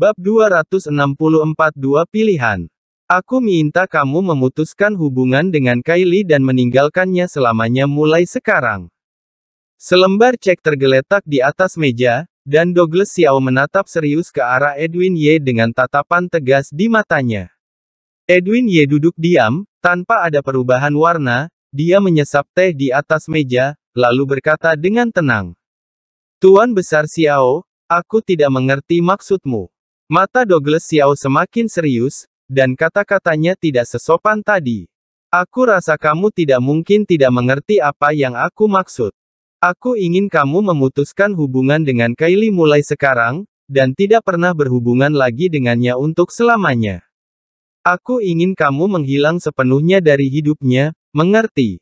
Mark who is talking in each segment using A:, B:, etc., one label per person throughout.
A: Bab 264 Dua Pilihan Aku minta kamu memutuskan hubungan dengan Kylie dan meninggalkannya selamanya mulai sekarang. Selembar cek tergeletak di atas meja, dan Douglas Xiao menatap serius ke arah Edwin Ye dengan tatapan tegas di matanya. Edwin Ye duduk diam, tanpa ada perubahan warna, dia menyesap teh di atas meja, lalu berkata dengan tenang. Tuan Besar Xiao, aku tidak mengerti maksudmu. Mata Douglas Xiao semakin serius, dan kata-katanya tidak sesopan tadi. Aku rasa kamu tidak mungkin tidak mengerti apa yang aku maksud. Aku ingin kamu memutuskan hubungan dengan Kylie mulai sekarang, dan tidak pernah berhubungan lagi dengannya untuk selamanya. Aku ingin kamu menghilang sepenuhnya dari hidupnya, mengerti?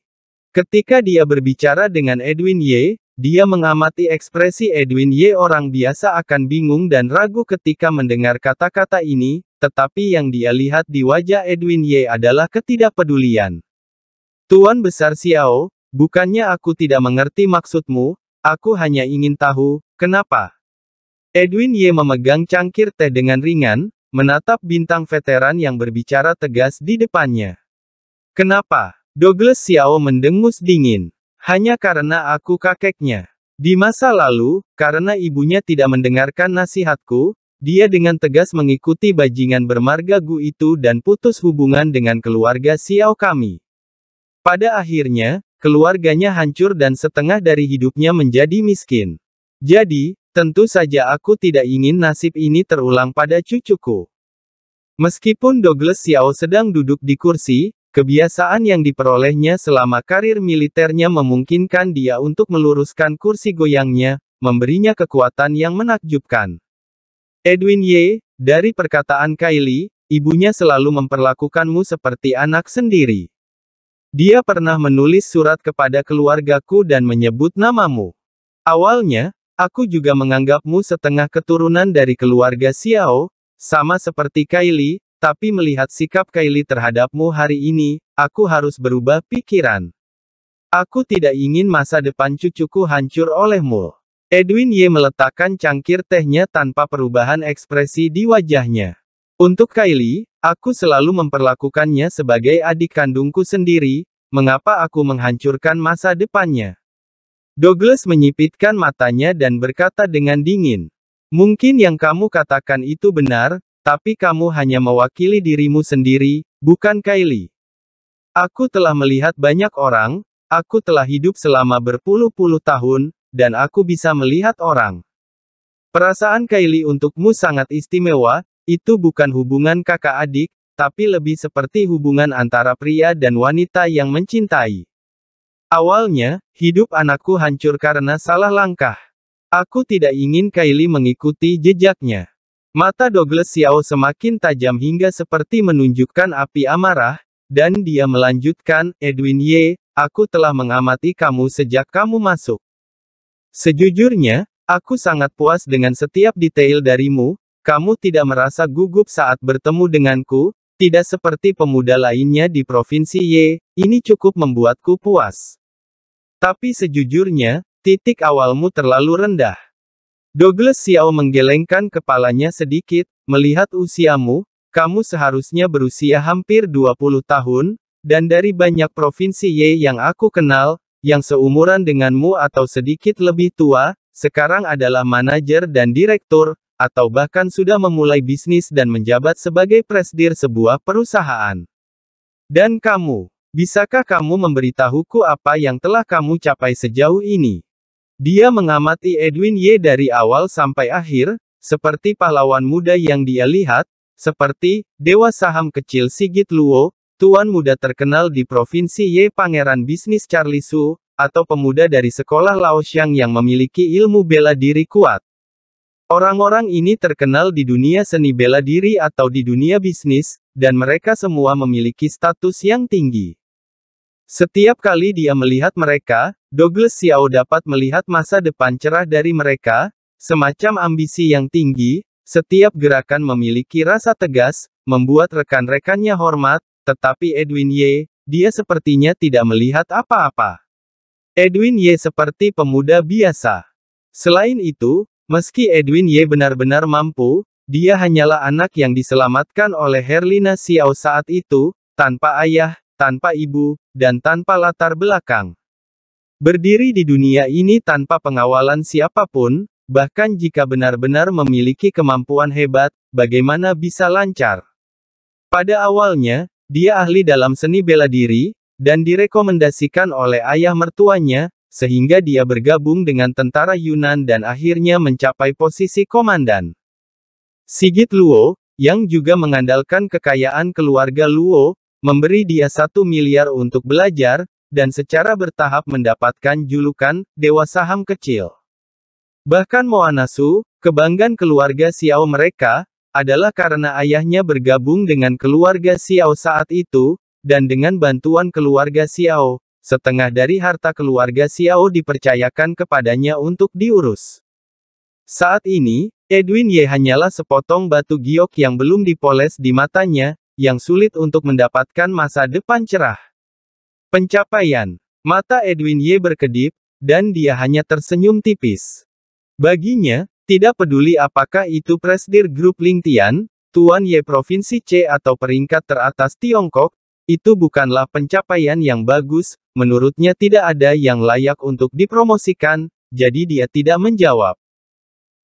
A: Ketika dia berbicara dengan Edwin Ye. Dia mengamati ekspresi Edwin Y. Orang biasa akan bingung dan ragu ketika mendengar kata-kata ini, tetapi yang dia lihat di wajah Edwin Y. adalah ketidakpedulian. Tuan Besar Xiao, bukannya aku tidak mengerti maksudmu, aku hanya ingin tahu, kenapa? Edwin Y memegang cangkir teh dengan ringan, menatap bintang veteran yang berbicara tegas di depannya. Kenapa? Douglas Xiao mendengus dingin. Hanya karena aku kakeknya. Di masa lalu, karena ibunya tidak mendengarkan nasihatku, dia dengan tegas mengikuti bajingan bermarga Gu itu dan putus hubungan dengan keluarga Xiao kami. Pada akhirnya, keluarganya hancur dan setengah dari hidupnya menjadi miskin. Jadi, tentu saja aku tidak ingin nasib ini terulang pada cucuku. Meskipun Douglas Xiao sedang duduk di kursi, Kebiasaan yang diperolehnya selama karir militernya memungkinkan dia untuk meluruskan kursi goyangnya, memberinya kekuatan yang menakjubkan. Edwin Ye dari perkataan Kylie, ibunya selalu memperlakukanmu seperti anak sendiri. Dia pernah menulis surat kepada keluargaku dan menyebut namamu. Awalnya, aku juga menganggapmu setengah keturunan dari keluarga Xiao, sama seperti Kylie, tapi melihat sikap Kylie terhadapmu hari ini, aku harus berubah pikiran. Aku tidak ingin masa depan cucuku hancur olehmu. Edwin Y meletakkan cangkir tehnya tanpa perubahan ekspresi di wajahnya. Untuk Kylie, aku selalu memperlakukannya sebagai adik kandungku sendiri, mengapa aku menghancurkan masa depannya? Douglas menyipitkan matanya dan berkata dengan dingin, Mungkin yang kamu katakan itu benar, tapi kamu hanya mewakili dirimu sendiri, bukan Kylie. Aku telah melihat banyak orang, aku telah hidup selama berpuluh-puluh tahun, dan aku bisa melihat orang. Perasaan Kylie untukmu sangat istimewa, itu bukan hubungan kakak adik, tapi lebih seperti hubungan antara pria dan wanita yang mencintai. Awalnya, hidup anakku hancur karena salah langkah. Aku tidak ingin Kylie mengikuti jejaknya. Mata Douglas Xiao semakin tajam hingga seperti menunjukkan api amarah, dan dia melanjutkan, Edwin Ye, aku telah mengamati kamu sejak kamu masuk. Sejujurnya, aku sangat puas dengan setiap detail darimu, kamu tidak merasa gugup saat bertemu denganku, tidak seperti pemuda lainnya di Provinsi Ye. ini cukup membuatku puas. Tapi sejujurnya, titik awalmu terlalu rendah. Douglas Xiao menggelengkan kepalanya sedikit, melihat usiamu, kamu seharusnya berusia hampir 20 tahun, dan dari banyak provinsi Y yang aku kenal, yang seumuran denganmu atau sedikit lebih tua, sekarang adalah manajer dan direktur, atau bahkan sudah memulai bisnis dan menjabat sebagai presdir sebuah perusahaan. Dan kamu, bisakah kamu memberitahuku apa yang telah kamu capai sejauh ini? Dia mengamati Edwin Ye dari awal sampai akhir, seperti pahlawan muda yang dia lihat, seperti dewa saham kecil Sigit Luo, tuan muda terkenal di provinsi Ye, pangeran bisnis Charlie Su, atau pemuda dari sekolah Laosiang yang memiliki ilmu bela diri kuat. Orang-orang ini terkenal di dunia seni bela diri atau di dunia bisnis, dan mereka semua memiliki status yang tinggi. Setiap kali dia melihat mereka, Douglas Xiao dapat melihat masa depan cerah dari mereka, semacam ambisi yang tinggi, setiap gerakan memiliki rasa tegas, membuat rekan-rekannya hormat, tetapi Edwin Ye, dia sepertinya tidak melihat apa-apa. Edwin Ye seperti pemuda biasa. Selain itu, meski Edwin Ye benar-benar mampu, dia hanyalah anak yang diselamatkan oleh Herlina Xiao saat itu, tanpa ayah, tanpa ibu, dan tanpa latar belakang. Berdiri di dunia ini tanpa pengawalan siapapun, bahkan jika benar-benar memiliki kemampuan hebat, bagaimana bisa lancar? Pada awalnya, dia ahli dalam seni bela diri, dan direkomendasikan oleh ayah mertuanya, sehingga dia bergabung dengan tentara Yunan dan akhirnya mencapai posisi komandan. Sigit Luo, yang juga mengandalkan kekayaan keluarga Luo, memberi dia satu miliar untuk belajar, dan secara bertahap mendapatkan julukan Dewa Saham Kecil. Bahkan Moanasu, kebanggaan keluarga Xiao mereka, adalah karena ayahnya bergabung dengan keluarga Xiao saat itu, dan dengan bantuan keluarga Xiao, setengah dari harta keluarga Xiao dipercayakan kepadanya untuk diurus. Saat ini, Edwin Ye hanyalah sepotong batu giok yang belum dipoles di matanya, yang sulit untuk mendapatkan masa depan cerah. Pencapaian mata Edwin Ye berkedip, dan dia hanya tersenyum tipis. Baginya, tidak peduli apakah itu presdir grup Lingtian, Tuan Ye Provinsi C atau peringkat teratas Tiongkok, itu bukanlah pencapaian yang bagus, menurutnya tidak ada yang layak untuk dipromosikan, jadi dia tidak menjawab.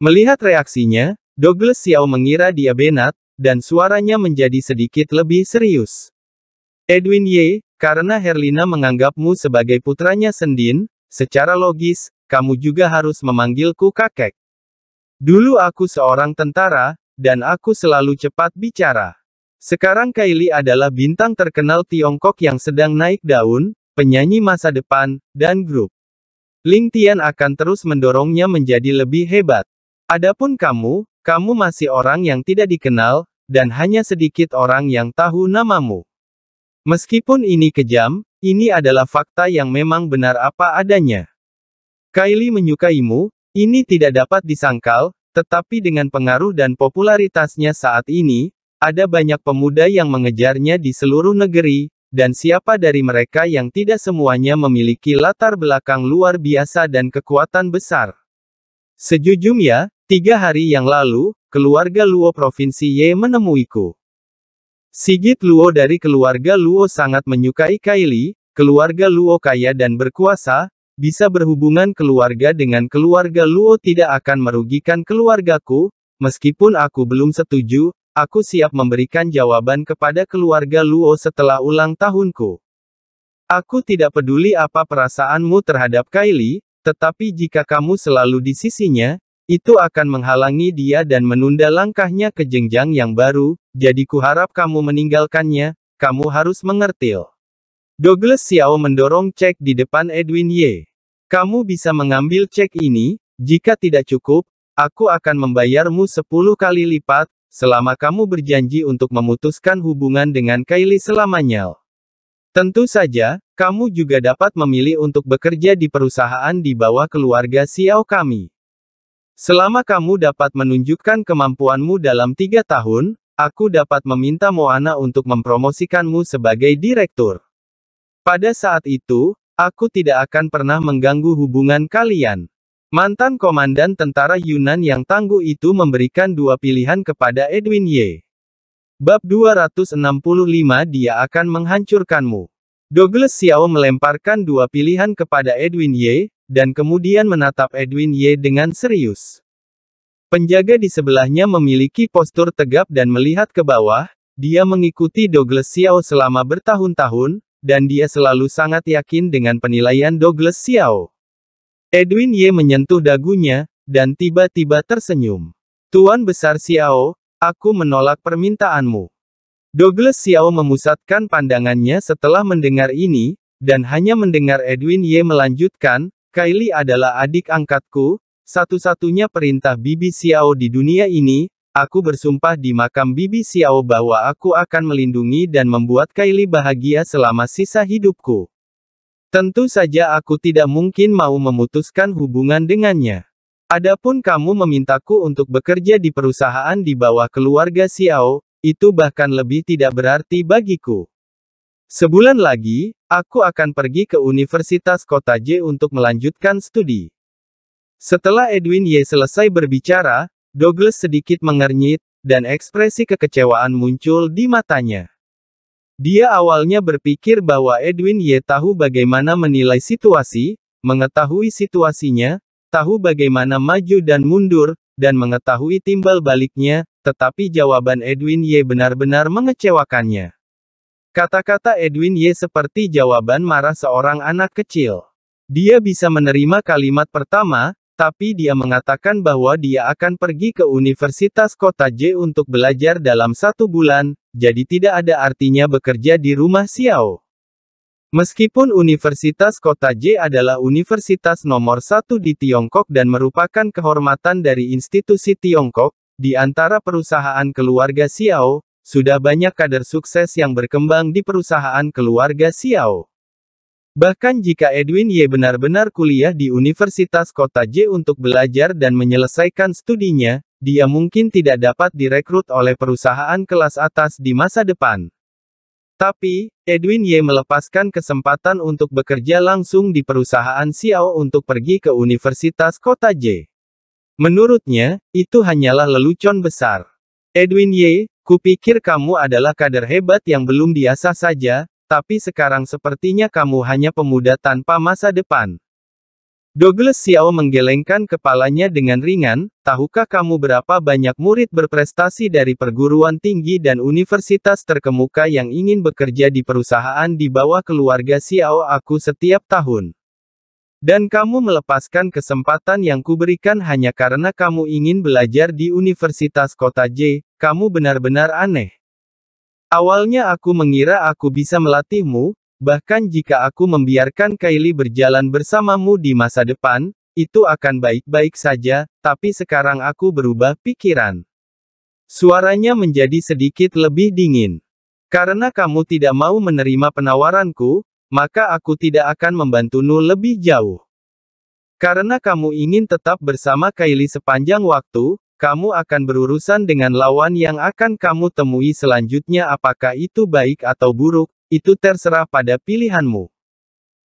A: Melihat reaksinya, Douglas Xiao mengira dia benat, dan suaranya menjadi sedikit lebih serius. Edwin Ye, karena Herlina menganggapmu sebagai putranya Sendin, secara logis, kamu juga harus memanggilku kakek. Dulu aku seorang tentara, dan aku selalu cepat bicara. Sekarang Kylie adalah bintang terkenal Tiongkok yang sedang naik daun, penyanyi masa depan, dan grup. Ling Tian akan terus mendorongnya menjadi lebih hebat. Adapun kamu, kamu masih orang yang tidak dikenal, dan hanya sedikit orang yang tahu namamu. Meskipun ini kejam, ini adalah fakta yang memang benar apa adanya. Kylie menyukaimu, ini tidak dapat disangkal, tetapi dengan pengaruh dan popularitasnya saat ini, ada banyak pemuda yang mengejarnya di seluruh negeri, dan siapa dari mereka yang tidak semuanya memiliki latar belakang luar biasa dan kekuatan besar. Sejujurnya, Tiga hari yang lalu, keluarga Luo Provinsi Ye menemuiku. Sigit Luo dari keluarga Luo sangat menyukai Kaili, keluarga Luo kaya dan berkuasa, bisa berhubungan keluarga dengan keluarga Luo tidak akan merugikan keluargaku, meskipun aku belum setuju, aku siap memberikan jawaban kepada keluarga Luo setelah ulang tahunku. Aku tidak peduli apa perasaanmu terhadap Kaili, tetapi jika kamu selalu di sisinya, itu akan menghalangi dia dan menunda langkahnya ke jenjang yang baru, jadi kuharap kamu meninggalkannya, kamu harus mengerti. Douglas Xiao mendorong cek di depan Edwin Ye. Kamu bisa mengambil cek ini, jika tidak cukup, aku akan membayarmu 10 kali lipat, selama kamu berjanji untuk memutuskan hubungan dengan Kylie selamanya. Tentu saja, kamu juga dapat memilih untuk bekerja di perusahaan di bawah keluarga Xiao kami. Selama kamu dapat menunjukkan kemampuanmu dalam tiga tahun, aku dapat meminta Moana untuk mempromosikanmu sebagai direktur. Pada saat itu, aku tidak akan pernah mengganggu hubungan kalian. Mantan komandan tentara Yunan yang tangguh itu memberikan dua pilihan kepada Edwin Ye. Bab 265 dia akan menghancurkanmu. Douglas Xiao melemparkan dua pilihan kepada Edwin Ye dan kemudian menatap Edwin Ye dengan serius. Penjaga di sebelahnya memiliki postur tegap dan melihat ke bawah, dia mengikuti Douglas Xiao selama bertahun-tahun, dan dia selalu sangat yakin dengan penilaian Douglas Xiao. Edwin Ye menyentuh dagunya, dan tiba-tiba tersenyum. Tuan Besar Xiao, aku menolak permintaanmu. Douglas Xiao memusatkan pandangannya setelah mendengar ini, dan hanya mendengar Edwin Ye melanjutkan, Kylie adalah adik angkatku, satu-satunya perintah Bibi Xiao di dunia ini, aku bersumpah di makam Bibi Xiao bahwa aku akan melindungi dan membuat Kylie bahagia selama sisa hidupku. Tentu saja aku tidak mungkin mau memutuskan hubungan dengannya. Adapun kamu memintaku untuk bekerja di perusahaan di bawah keluarga Xiao, itu bahkan lebih tidak berarti bagiku. Sebulan lagi, aku akan pergi ke Universitas Kota J untuk melanjutkan studi. Setelah Edwin Y selesai berbicara, Douglas sedikit mengernyit, dan ekspresi kekecewaan muncul di matanya. Dia awalnya berpikir bahwa Edwin Y tahu bagaimana menilai situasi, mengetahui situasinya, tahu bagaimana maju dan mundur, dan mengetahui timbal baliknya, tetapi jawaban Edwin Y benar-benar mengecewakannya. Kata-kata Edwin Y seperti jawaban marah seorang anak kecil. Dia bisa menerima kalimat pertama, tapi dia mengatakan bahwa dia akan pergi ke Universitas Kota J untuk belajar dalam satu bulan, jadi tidak ada artinya bekerja di rumah Xiao. Meskipun Universitas Kota J adalah universitas nomor satu di Tiongkok dan merupakan kehormatan dari institusi Tiongkok, di antara perusahaan keluarga Xiao, sudah banyak kader sukses yang berkembang di perusahaan keluarga Xiao. Bahkan jika Edwin Ye benar-benar kuliah di Universitas Kota J untuk belajar dan menyelesaikan studinya, dia mungkin tidak dapat direkrut oleh perusahaan kelas atas di masa depan. Tapi, Edwin Ye melepaskan kesempatan untuk bekerja langsung di perusahaan Xiao untuk pergi ke Universitas Kota J. Menurutnya, itu hanyalah lelucon besar. Edwin Ye, kupikir kamu adalah kader hebat yang belum diasah saja, tapi sekarang sepertinya kamu hanya pemuda tanpa masa depan. Douglas Xiao menggelengkan kepalanya dengan ringan, tahukah kamu berapa banyak murid berprestasi dari perguruan tinggi dan universitas terkemuka yang ingin bekerja di perusahaan di bawah keluarga Xiao aku setiap tahun? Dan kamu melepaskan kesempatan yang kuberikan hanya karena kamu ingin belajar di Universitas Kota J, kamu benar-benar aneh. Awalnya aku mengira aku bisa melatihmu, bahkan jika aku membiarkan Kylie berjalan bersamamu di masa depan, itu akan baik-baik saja, tapi sekarang aku berubah pikiran. Suaranya menjadi sedikit lebih dingin. Karena kamu tidak mau menerima penawaranku, maka aku tidak akan membantumu lebih jauh. Karena kamu ingin tetap bersama Kylie sepanjang waktu, kamu akan berurusan dengan lawan yang akan kamu temui selanjutnya apakah itu baik atau buruk, itu terserah pada pilihanmu.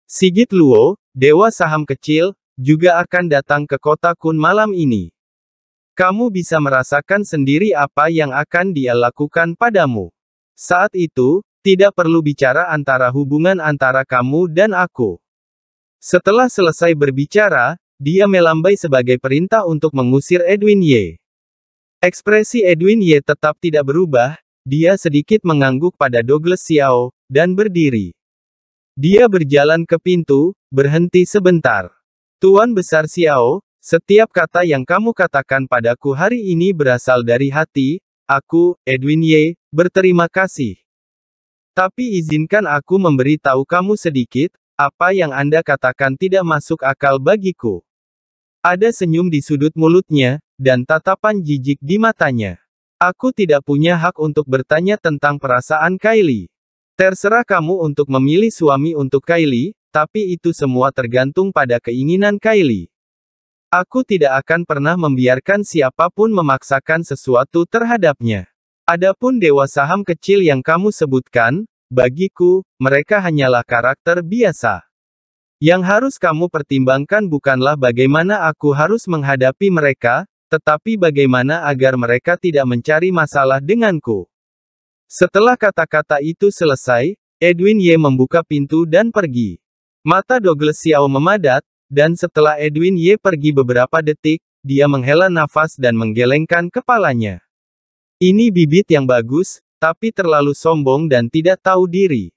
A: Sigit Luo, Dewa Saham Kecil, juga akan datang ke kota Kun malam ini. Kamu bisa merasakan sendiri apa yang akan dia lakukan padamu. Saat itu, tidak perlu bicara antara hubungan antara kamu dan aku. Setelah selesai berbicara, dia melambai sebagai perintah untuk mengusir Edwin Ye. Ekspresi Edwin Ye tetap tidak berubah, dia sedikit mengangguk pada Douglas Xiao, dan berdiri. Dia berjalan ke pintu, berhenti sebentar. Tuan Besar Xiao, setiap kata yang kamu katakan padaku hari ini berasal dari hati, aku, Edwin Ye, berterima kasih. Tapi izinkan aku memberitahu kamu sedikit, apa yang Anda katakan tidak masuk akal bagiku. Ada senyum di sudut mulutnya, dan tatapan jijik di matanya. Aku tidak punya hak untuk bertanya tentang perasaan Kylie. Terserah kamu untuk memilih suami untuk Kylie, tapi itu semua tergantung pada keinginan Kylie. Aku tidak akan pernah membiarkan siapapun memaksakan sesuatu terhadapnya. Adapun dewa saham kecil yang kamu sebutkan, bagiku, mereka hanyalah karakter biasa. Yang harus kamu pertimbangkan bukanlah bagaimana aku harus menghadapi mereka, tetapi bagaimana agar mereka tidak mencari masalah denganku. Setelah kata-kata itu selesai, Edwin Ye membuka pintu dan pergi. Mata Douglas Xiao memadat, dan setelah Edwin Ye pergi beberapa detik, dia menghela nafas dan menggelengkan kepalanya. Ini bibit yang bagus, tapi terlalu sombong dan tidak tahu diri.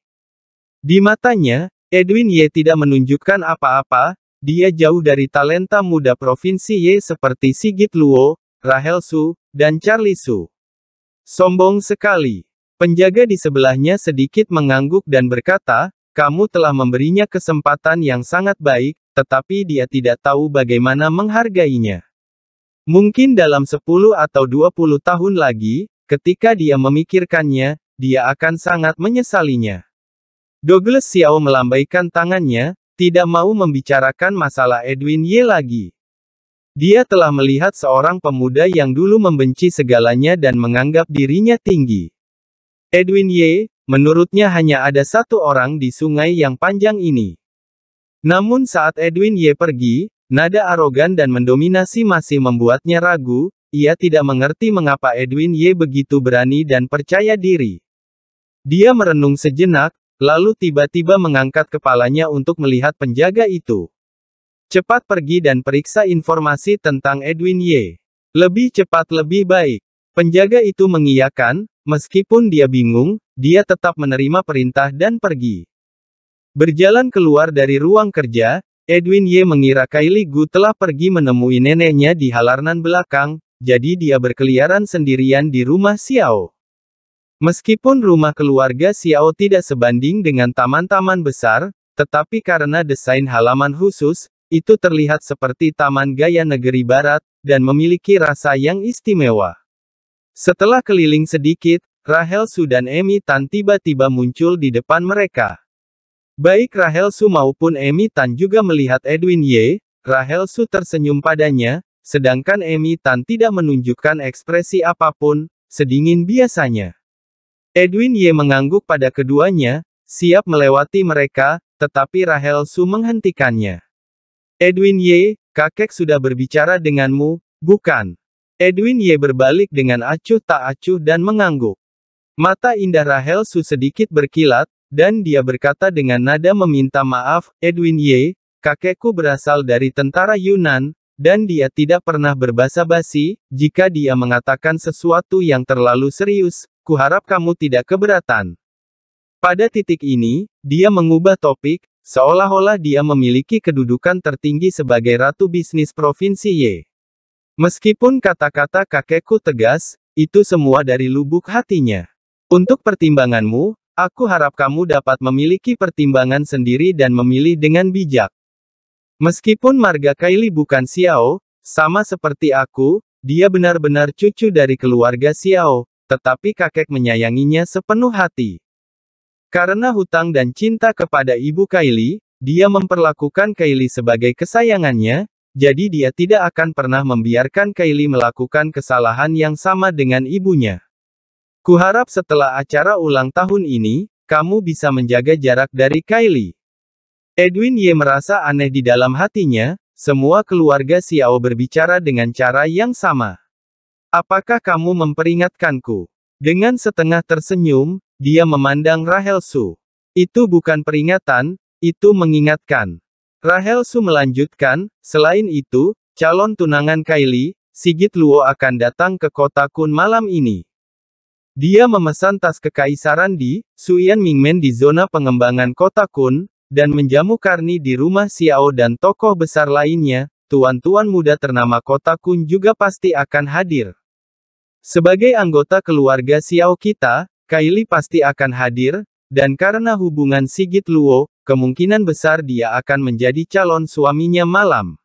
A: Di matanya, Edwin Ye tidak menunjukkan apa-apa, dia jauh dari talenta muda provinsi Ye seperti Sigit Luo, Rahel Su, dan Charlie Su. Sombong sekali. Penjaga di sebelahnya sedikit mengangguk dan berkata, kamu telah memberinya kesempatan yang sangat baik, tetapi dia tidak tahu bagaimana menghargainya. Mungkin dalam 10 atau 20 tahun lagi, ketika dia memikirkannya, dia akan sangat menyesalinya. Douglas Xiao melambaikan tangannya, tidak mau membicarakan masalah Edwin Ye lagi. Dia telah melihat seorang pemuda yang dulu membenci segalanya dan menganggap dirinya tinggi. Edwin Ye, menurutnya hanya ada satu orang di sungai yang panjang ini. Namun saat Edwin Ye pergi, nada arogan dan mendominasi masih membuatnya ragu, ia tidak mengerti mengapa Edwin Ye begitu berani dan percaya diri. Dia merenung sejenak, Lalu tiba-tiba mengangkat kepalanya untuk melihat penjaga itu. Cepat pergi dan periksa informasi tentang Edwin Ye. Lebih cepat lebih baik. Penjaga itu mengiyakan, meskipun dia bingung, dia tetap menerima perintah dan pergi. Berjalan keluar dari ruang kerja, Edwin Ye mengira Kylie Gu telah pergi menemui neneknya di halaman belakang, jadi dia berkeliaran sendirian di rumah Xiao. Meskipun rumah keluarga Xiao tidak sebanding dengan taman-taman besar, tetapi karena desain halaman khusus, itu terlihat seperti taman gaya negeri barat, dan memiliki rasa yang istimewa. Setelah keliling sedikit, Rahel Su dan Emi Tan tiba-tiba muncul di depan mereka. Baik Rahel Su maupun Emi Tan juga melihat Edwin Ye, Rahel Su tersenyum padanya, sedangkan Emi Tan tidak menunjukkan ekspresi apapun, sedingin biasanya. Edwin Ye mengangguk pada keduanya, siap melewati mereka, tetapi Rahel Su menghentikannya. Edwin Ye, kakek sudah berbicara denganmu, bukan? Edwin Ye berbalik dengan acuh tak acuh dan mengangguk. Mata indah Rahel Su sedikit berkilat, dan dia berkata dengan nada meminta maaf, Edwin Ye, kakekku berasal dari tentara Yunan, dan dia tidak pernah berbasa-basi, jika dia mengatakan sesuatu yang terlalu serius, kuharap kamu tidak keberatan. Pada titik ini, dia mengubah topik, seolah-olah dia memiliki kedudukan tertinggi sebagai ratu bisnis provinsi Y. Meskipun kata-kata kakekku tegas, itu semua dari lubuk hatinya. Untuk pertimbanganmu, aku harap kamu dapat memiliki pertimbangan sendiri dan memilih dengan bijak. Meskipun marga Kaili bukan Xiao, sama seperti aku, dia benar-benar cucu dari keluarga Xiao, tetapi kakek menyayanginya sepenuh hati. Karena hutang dan cinta kepada ibu Kylie, dia memperlakukan Kylie sebagai kesayangannya, jadi dia tidak akan pernah membiarkan Kylie melakukan kesalahan yang sama dengan ibunya. Kuharap setelah acara ulang tahun ini, kamu bisa menjaga jarak dari Kylie. Edwin Ye merasa aneh di dalam hatinya, semua keluarga Xiao berbicara dengan cara yang sama. Apakah kamu memperingatkanku? Dengan setengah tersenyum, dia memandang Rahel Su. Itu bukan peringatan, itu mengingatkan. Rahel Su melanjutkan, selain itu, calon tunangan Kylie, Sigit Luo akan datang ke kota Kun malam ini. Dia memesan tas kekaisaran di Suyan Mingmen di zona pengembangan kota Kun, dan menjamu Karni di rumah Xiao dan tokoh besar lainnya, tuan-tuan muda ternama kota Kun juga pasti akan hadir. Sebagai anggota keluarga Xiao kita, Kylie pasti akan hadir, dan karena hubungan Sigit Luo, kemungkinan besar dia akan menjadi calon suaminya malam.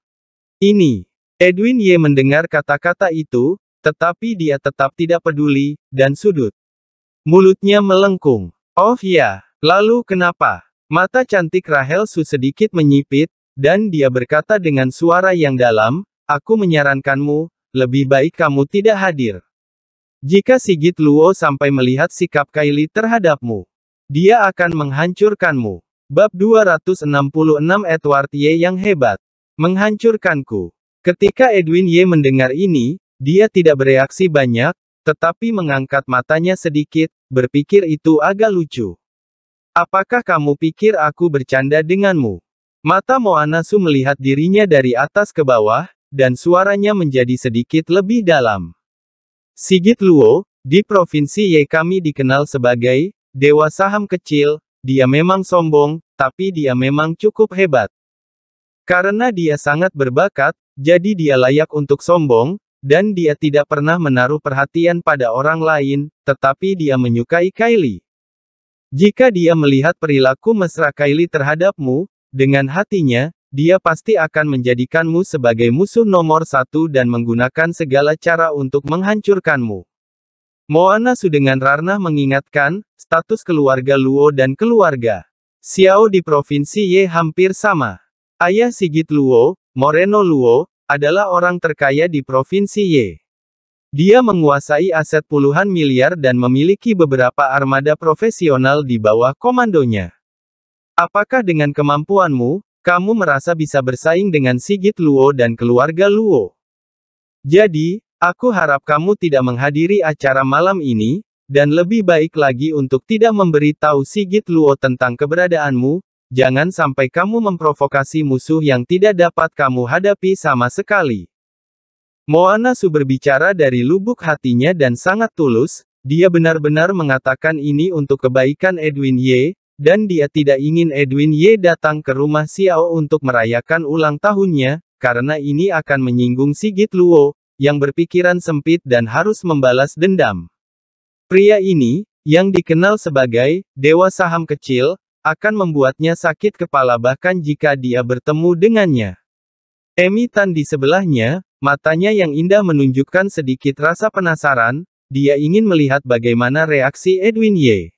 A: Ini, Edwin Ye mendengar kata-kata itu, tetapi dia tetap tidak peduli, dan sudut. Mulutnya melengkung. Oh ya, lalu kenapa? Mata cantik Rahel Su sedikit menyipit, dan dia berkata dengan suara yang dalam, aku menyarankanmu, lebih baik kamu tidak hadir. Jika Sigit Luo sampai melihat sikap Kaili terhadapmu, dia akan menghancurkanmu. Bab 266 Edward Ye yang hebat. Menghancurkanku. Ketika Edwin Ye mendengar ini, dia tidak bereaksi banyak, tetapi mengangkat matanya sedikit, berpikir itu agak lucu. Apakah kamu pikir aku bercanda denganmu? Mata Moana Moanasu melihat dirinya dari atas ke bawah, dan suaranya menjadi sedikit lebih dalam. Sigit Luo, di Provinsi Ye kami dikenal sebagai dewa saham kecil, dia memang sombong, tapi dia memang cukup hebat. Karena dia sangat berbakat, jadi dia layak untuk sombong, dan dia tidak pernah menaruh perhatian pada orang lain, tetapi dia menyukai Kylie. Jika dia melihat perilaku mesra Kylie terhadapmu, dengan hatinya, dia pasti akan menjadikanmu sebagai musuh nomor satu dan menggunakan segala cara untuk menghancurkanmu. Moana Sudengan Rarna mengingatkan, status keluarga Luo dan keluarga Xiao di Provinsi Ye hampir sama. Ayah Sigit Luo, Moreno Luo, adalah orang terkaya di Provinsi Ye. Dia menguasai aset puluhan miliar dan memiliki beberapa armada profesional di bawah komandonya. Apakah dengan kemampuanmu, kamu merasa bisa bersaing dengan Sigit Luo dan keluarga Luo. Jadi, aku harap kamu tidak menghadiri acara malam ini, dan lebih baik lagi untuk tidak memberi tahu Sigit Luo tentang keberadaanmu, jangan sampai kamu memprovokasi musuh yang tidak dapat kamu hadapi sama sekali. Moana Su berbicara dari lubuk hatinya dan sangat tulus, dia benar-benar mengatakan ini untuk kebaikan Edwin Ye, dan dia tidak ingin Edwin Ye datang ke rumah Xiao untuk merayakan ulang tahunnya, karena ini akan menyinggung Sigit Luo, yang berpikiran sempit dan harus membalas dendam. Pria ini, yang dikenal sebagai dewa saham kecil, akan membuatnya sakit kepala bahkan jika dia bertemu dengannya. Emi Tan di sebelahnya, matanya yang indah menunjukkan sedikit rasa penasaran, dia ingin melihat bagaimana reaksi Edwin Ye.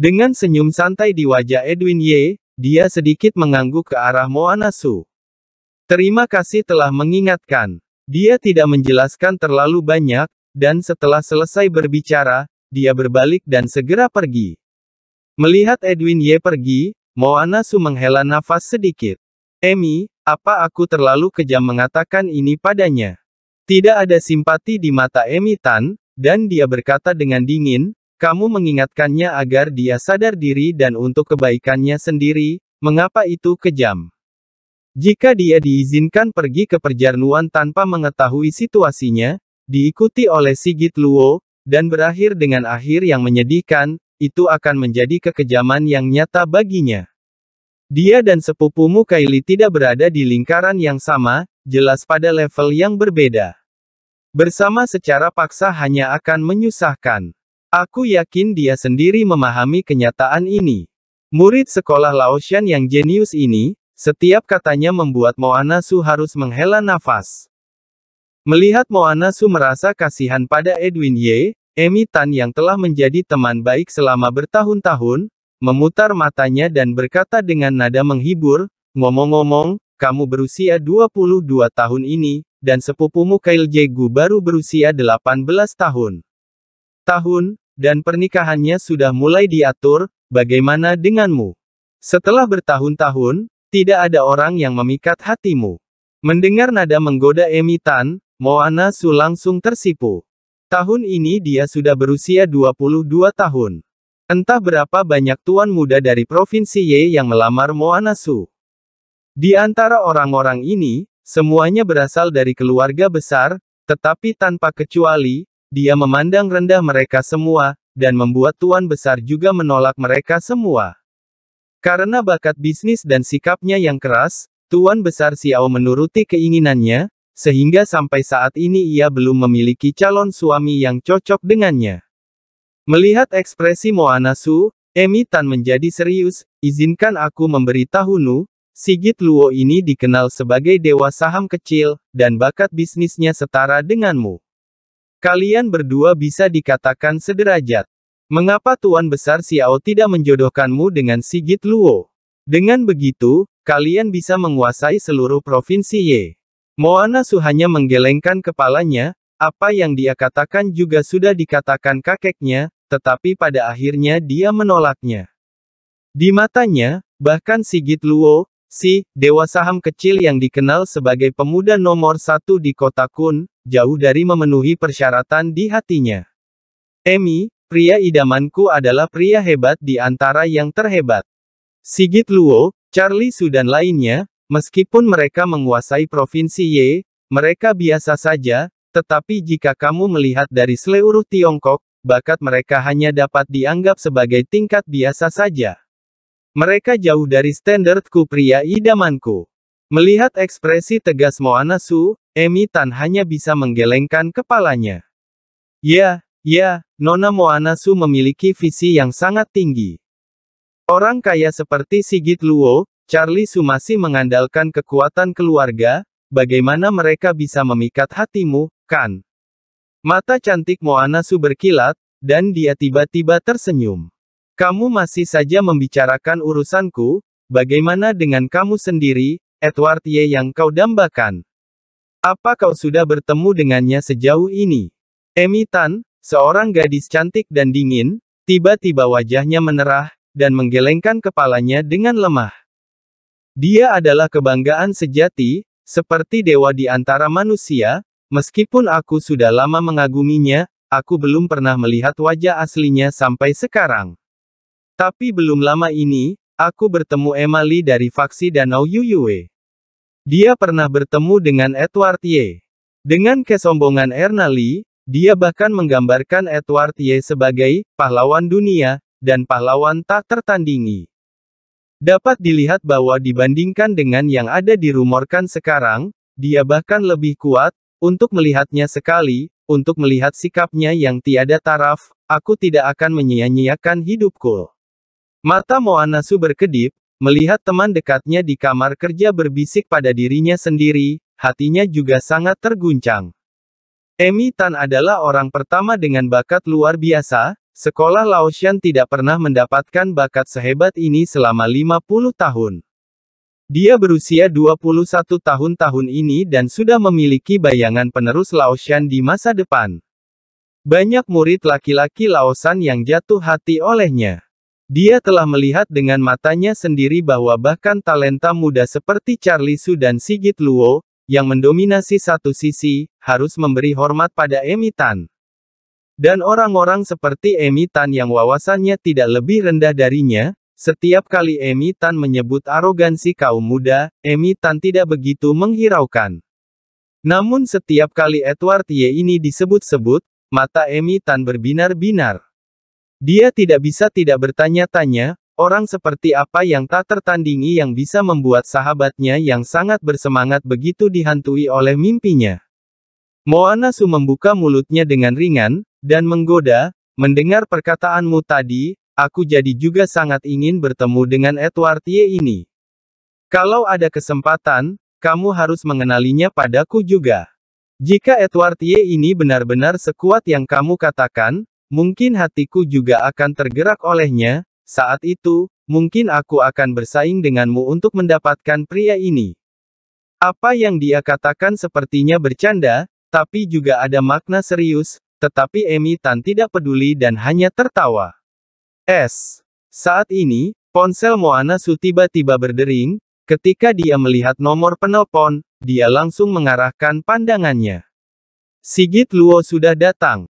A: Dengan senyum santai di wajah Edwin Ye, dia sedikit mengangguk ke arah Moana Su. Terima kasih telah mengingatkan. Dia tidak menjelaskan terlalu banyak, dan setelah selesai berbicara, dia berbalik dan segera pergi. Melihat Edwin Ye pergi, Moana Su menghela nafas sedikit. Emi, apa aku terlalu kejam mengatakan ini padanya? Tidak ada simpati di mata Emi Tan, dan dia berkata dengan dingin, kamu mengingatkannya agar dia sadar diri dan untuk kebaikannya sendiri, mengapa itu kejam? Jika dia diizinkan pergi ke perjarnuan tanpa mengetahui situasinya, diikuti oleh Sigit Luo, dan berakhir dengan akhir yang menyedihkan, itu akan menjadi kekejaman yang nyata baginya. Dia dan sepupumu Kaili tidak berada di lingkaran yang sama, jelas pada level yang berbeda. Bersama secara paksa hanya akan menyusahkan. Aku yakin dia sendiri memahami kenyataan ini. Murid sekolah Laosian yang jenius ini, setiap katanya membuat Moana Su harus menghela nafas. Melihat Moana Su merasa kasihan pada Edwin Ye, Emi Tan yang telah menjadi teman baik selama bertahun-tahun, memutar matanya dan berkata dengan nada menghibur, Ngomong-ngomong, kamu berusia 22 tahun ini, dan sepupumu Kyle Jegu baru berusia 18 tahun. Tahun, dan pernikahannya sudah mulai diatur, bagaimana denganmu? Setelah bertahun-tahun, tidak ada orang yang memikat hatimu. Mendengar nada menggoda Emitan, Moana Su langsung tersipu. Tahun ini dia sudah berusia 22 tahun. Entah berapa banyak tuan muda dari Provinsi Ye yang melamar Moana Su. Di antara orang-orang ini, semuanya berasal dari keluarga besar, tetapi tanpa kecuali, dia memandang rendah mereka semua, dan membuat tuan besar juga menolak mereka semua. Karena bakat bisnis dan sikapnya yang keras, tuan besar Xiao menuruti keinginannya, sehingga sampai saat ini ia belum memiliki calon suami yang cocok dengannya. Melihat ekspresi Moana Su, Emi Tan menjadi serius, izinkan aku memberitahu Nu, Sigit Luo ini dikenal sebagai dewa saham kecil, dan bakat bisnisnya setara denganmu. Kalian berdua bisa dikatakan sederajat. Mengapa Tuan Besar Xiao tidak menjodohkanmu dengan Sigit Luo? Dengan begitu, kalian bisa menguasai seluruh provinsi Ye. Moana Su hanya menggelengkan kepalanya, apa yang dia katakan juga sudah dikatakan kakeknya, tetapi pada akhirnya dia menolaknya. Di matanya, bahkan Sigit Luo, Si, dewa saham kecil yang dikenal sebagai pemuda nomor satu di kota Kun, jauh dari memenuhi persyaratan di hatinya. Emi, pria idamanku adalah pria hebat di antara yang terhebat. Sigit Luo, Charlie Su dan lainnya, meskipun mereka menguasai provinsi Ye, mereka biasa saja, tetapi jika kamu melihat dari seluruh Tiongkok, bakat mereka hanya dapat dianggap sebagai tingkat biasa saja. Mereka jauh dari standarku pria idamanku. Melihat ekspresi tegas Moana Su, Emi Tan hanya bisa menggelengkan kepalanya. Ya, ya, Nona Moana Su memiliki visi yang sangat tinggi. Orang kaya seperti Sigit Luo, Charlie Su masih mengandalkan kekuatan keluarga, bagaimana mereka bisa memikat hatimu, kan? Mata cantik Moana Su berkilat, dan dia tiba-tiba tersenyum. Kamu masih saja membicarakan urusanku, bagaimana dengan kamu sendiri, Edward Ye yang kau dambakan? Apa kau sudah bertemu dengannya sejauh ini? Emi Tan, seorang gadis cantik dan dingin, tiba-tiba wajahnya menerah, dan menggelengkan kepalanya dengan lemah. Dia adalah kebanggaan sejati, seperti dewa di antara manusia, meskipun aku sudah lama mengaguminya, aku belum pernah melihat wajah aslinya sampai sekarang. Tapi belum lama ini, aku bertemu Emily dari faksi Danau Yuyue. Dia pernah bertemu dengan Edward Ye. Dengan kesombongan Ernali, dia bahkan menggambarkan Edward Ye sebagai pahlawan dunia dan pahlawan tak tertandingi. Dapat dilihat bahwa dibandingkan dengan yang ada dirumorkan sekarang, dia bahkan lebih kuat untuk melihatnya sekali, untuk melihat sikapnya yang tiada taraf, aku tidak akan menyia-nyiakan hidupku. Mata Moanasu berkedip, melihat teman dekatnya di kamar kerja berbisik pada dirinya sendiri, hatinya juga sangat terguncang. Emi Tan adalah orang pertama dengan bakat luar biasa, sekolah Laosian tidak pernah mendapatkan bakat sehebat ini selama 50 tahun. Dia berusia 21 tahun tahun ini dan sudah memiliki bayangan penerus Laosian di masa depan. Banyak murid laki-laki Laosan yang jatuh hati olehnya. Dia telah melihat dengan matanya sendiri bahwa bahkan talenta muda seperti Charlie Su dan Sigit Luo, yang mendominasi satu sisi, harus memberi hormat pada emitan. Dan orang-orang seperti emitan yang wawasannya tidak lebih rendah darinya, setiap kali emitan menyebut arogansi kaum muda, emitan tidak begitu menghiraukan. Namun setiap kali Edward Ye ini disebut-sebut, mata emitan berbinar-binar. Dia tidak bisa tidak bertanya-tanya, orang seperti apa yang tak tertandingi yang bisa membuat sahabatnya yang sangat bersemangat begitu dihantui oleh mimpinya. Moana Moanasu membuka mulutnya dengan ringan, dan menggoda, mendengar perkataanmu tadi, aku jadi juga sangat ingin bertemu dengan Edward Ye ini. Kalau ada kesempatan, kamu harus mengenalinya padaku juga. Jika Edward Ye ini benar-benar sekuat yang kamu katakan, Mungkin hatiku juga akan tergerak olehnya, saat itu, mungkin aku akan bersaing denganmu untuk mendapatkan pria ini. Apa yang dia katakan sepertinya bercanda, tapi juga ada makna serius, tetapi Emi Tan tidak peduli dan hanya tertawa. S. Saat ini, ponsel Moana Su tiba-tiba berdering, ketika dia melihat nomor penelpon, dia langsung mengarahkan pandangannya. Sigit Luo sudah datang.